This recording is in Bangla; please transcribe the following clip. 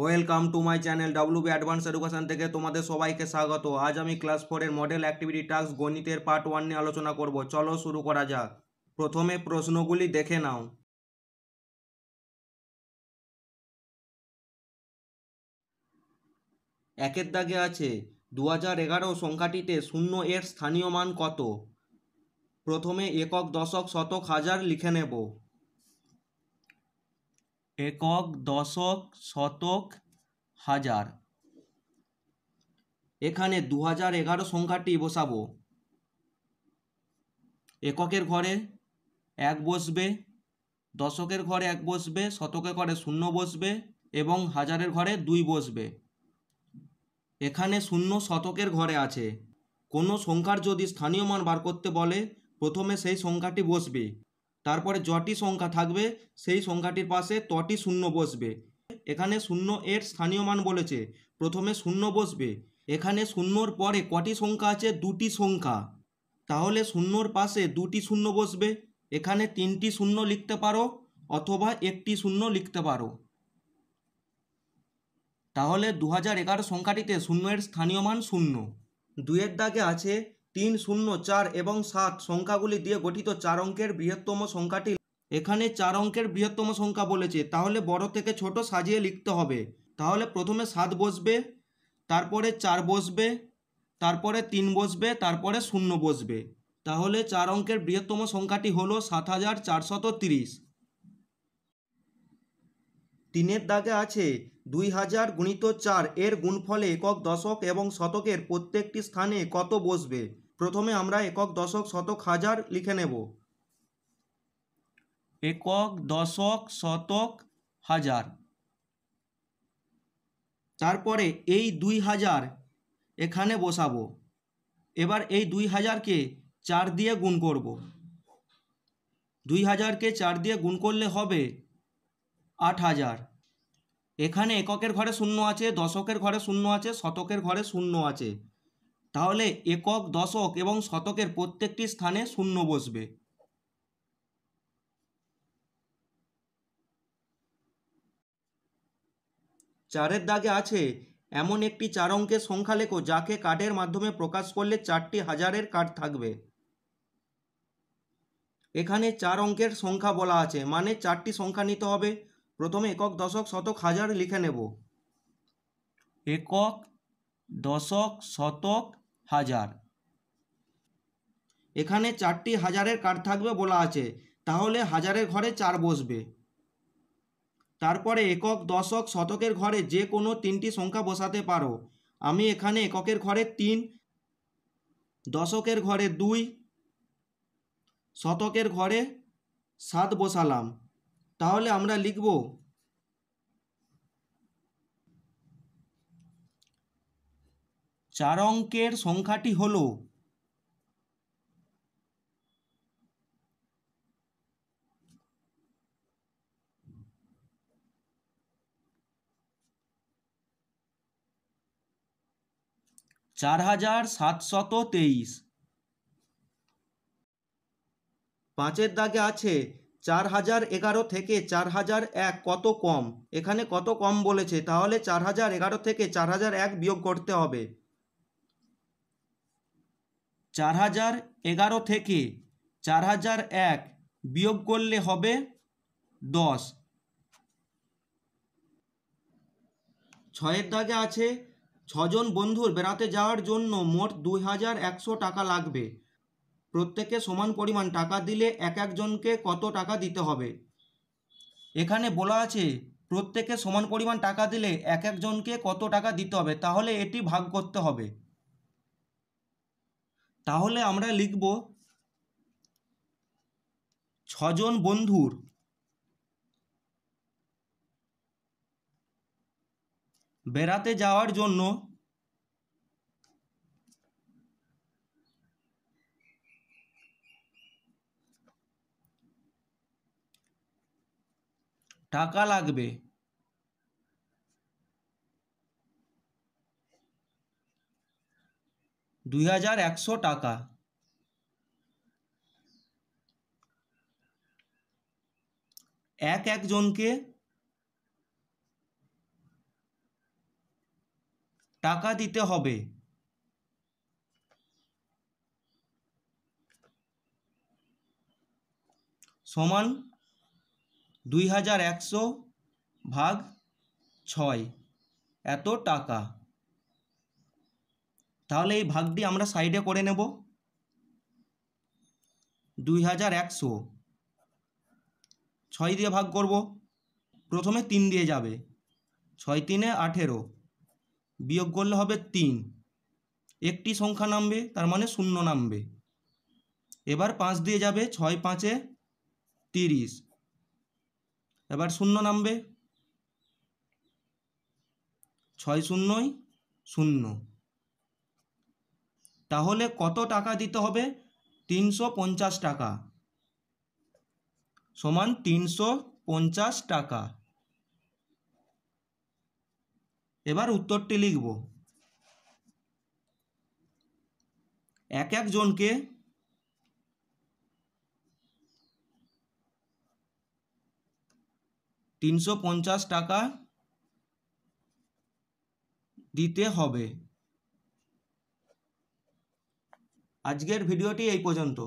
welcome to my channel B advance education থেকে তোমাদের সবাইকে স্বাগত আজ আমি ক্লাস ফোরের মডেল অ্যাক্টিভিটি টাস্ক গণিতের পার্ট ওয়ান নিয়ে আলোচনা করব চলো শুরু করা যাক প্রথমে প্রশ্নগুলি দেখে নাও একের দাগে আছে দু সংখ্যাটিতে শূন্য এর স্থানীয় মান কত প্রথমে একক দশক শতক হাজার লিখে নেবো একক দশক শতক হাজার এখানে দু হাজার এগারো সংখ্যাটি বসাবো এককের ঘরে এক বসবে দশকের ঘরে এক বসবে শতকের ঘরে শূন্য বসবে এবং হাজারের ঘরে দুই বসবে এখানে শূন্য শতকের ঘরে আছে কোনো সংখ্যার যদি স্থানীয় মান বার করতে বলে প্রথমে সেই সংখ্যাটি বসবে তারপরে যটি সংখ্যা থাকবে সেই সংখ্যাটির পাশে তটি শূন্য বসবে এখানে শূন্য এর স্থানীয় মান বলেছে প্রথমে শূন্য বসবে এখানে শূন্যর পরে কটি সংখ্যা আছে দুটি সংখ্যা তাহলে শূন্যর পাশে দুটি শূন্য বসবে এখানে তিনটি শূন্য লিখতে পারো অথবা একটি শূন্য লিখতে পারো তাহলে দু হাজার সংখ্যাটিতে শূন্যের স্থানীয় মান শূন্য দুয়ের দাগে আছে তিন শূন্য চার এবং সাত সংখ্যাগুলি দিয়ে গঠিত চার অঙ্কের বৃহত্তম সংখ্যাটি এখানে চার অঙ্কের বৃহত্তম সংখ্যা বলেছে তাহলে বড় থেকে ছোট সাজিয়ে লিখতে হবে তাহলে প্রথমে সাত বসবে তারপরে চার বসবে তারপরে তিন বসবে তারপরে শূন্য বসবে তাহলে চার অঙ্কের বৃহত্তম সংখ্যাটি হলো সাত হাজার চারশত তিরিশ তিনের দাগে আছে দুই হাজার গুণিত চার এর গুণফলে একক দশক এবং শতকের প্রত্যেকটি স্থানে কত বসবে প্রথমে আমরা একক দশক শতক হাজার লিখে নেব একক দশক শতক হাজার তারপরে এই দুই হাজার এখানে বসাবো এবার এই দুই হাজারকে চার দিয়ে গুণ করব দুই হাজারকে চার দিয়ে গুণ করলে হবে আট হাজার এখানে এককের ঘরে শূন্য আছে দশকের ঘরে শূন্য আছে শতকের ঘরে শূন্য আছে তাহলে একক দশক এবং শতকের প্রত্যেকটি স্থানে শূন্য বসবে চারের দাগে আছে এমন একটি চার অঙ্কের সংখ্যা লেখো যাকে কার্ডের মাধ্যমে প্রকাশ করলে চারটি হাজারের কার্ড থাকবে এখানে চার অঙ্কের সংখ্যা বলা আছে মানে চারটি সংখ্যা নিতে হবে প্রথমে একক দশক শতক হাজার লিখে নেব একক দশক শতক হাজার এখানে চারটি হাজারের কার্ড থাকবে বলা আছে তাহলে হাজারের ঘরে চার বসবে তারপরে একক দশক শতকের ঘরে যে কোনো তিনটি সংখ্যা বসাতে পারো আমি এখানে এককের ঘরে তিন দশকের ঘরে দুই শতকের ঘরে সাত বসালাম তাহলে আমরা লিখব চার অঙ্কের সংখ্যাটি হল চার হাজার সাতশত তেইশ পাঁচের দাগে আছে চার হাজার এগারো থেকে চার হাজার এক কত কম এখানে কত কম বলেছে তাহলে চার হাজার এগারো থেকে চার হাজার এক বিয়োগ করতে হবে চার হাজার এগারো থেকে চার হাজার এক বিয়োগ করলে হবে দশ ছয়ের দাগে আছে ছজন বন্ধুর বেড়াতে যাওয়ার জন্য মোট দুই হাজার একশো টাকা লাগবে প্রত্যেকে সমান পরিমাণ টাকা দিলে এক একজনকে কত টাকা দিতে হবে এখানে বলা আছে প্রত্যেকে সমান পরিমাণ টাকা দিলে এক একজনকে কত টাকা দিতে হবে তাহলে এটি ভাগ করতে হবে তাহলে আমরা লিখব ছজন বন্ধুর বেড়াতে যাওয়ার জন্য টাকা লাগবে দুই হাজার একশো টাকা এক একজনকে টাকা দিতে হবে সমান দুই হাজার একশো ভাগ ছয় এত টাকা তাহলে এই ভাগটি আমরা সাইডে করে নেব দুই হাজার একশো ছয় দিয়ে ভাগ করব প্রথমে তিন দিয়ে যাবে ছয় তিনে আঠেরো বিয়োগ করলে হবে তিন একটি সংখ্যা নামবে তার মানে শূন্য নামবে এবার পাঁচ দিয়ে যাবে ছয় পাঁচে তিরিশ এবার শূন্য নামবে ছয় শূন্যই শূন্য তাহলে কত টাকা দিতে হবে তিনশো পঞ্চাশ টাকা সমান তিনশো পঞ্চাশ টাকা এবার উত্তরটি লিখব এক একজনকে তিনশো পঞ্চাশ টাকা দিতে হবে আজকের ভিডিওটি এই পর্যন্ত